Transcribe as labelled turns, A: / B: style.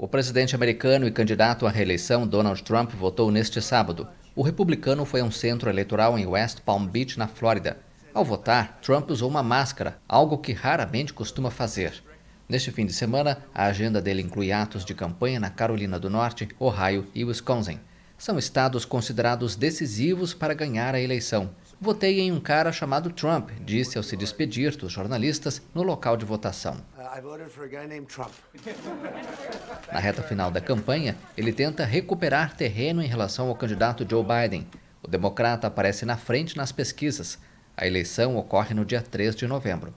A: O presidente americano e candidato à reeleição Donald Trump votou neste sábado. O republicano foi a um centro eleitoral em West Palm Beach, na Flórida. Ao votar, Trump usou uma máscara, algo que raramente costuma fazer. Neste fim de semana, a agenda dele inclui atos de campanha na Carolina do Norte, Ohio e Wisconsin. São estados considerados decisivos para ganhar a eleição. Votei em um cara chamado Trump, disse ao se despedir dos jornalistas no local de votação. Na reta final da campanha, ele tenta recuperar terreno em relação ao candidato Joe Biden. O democrata aparece na frente nas pesquisas. A eleição ocorre no dia 3 de
B: novembro.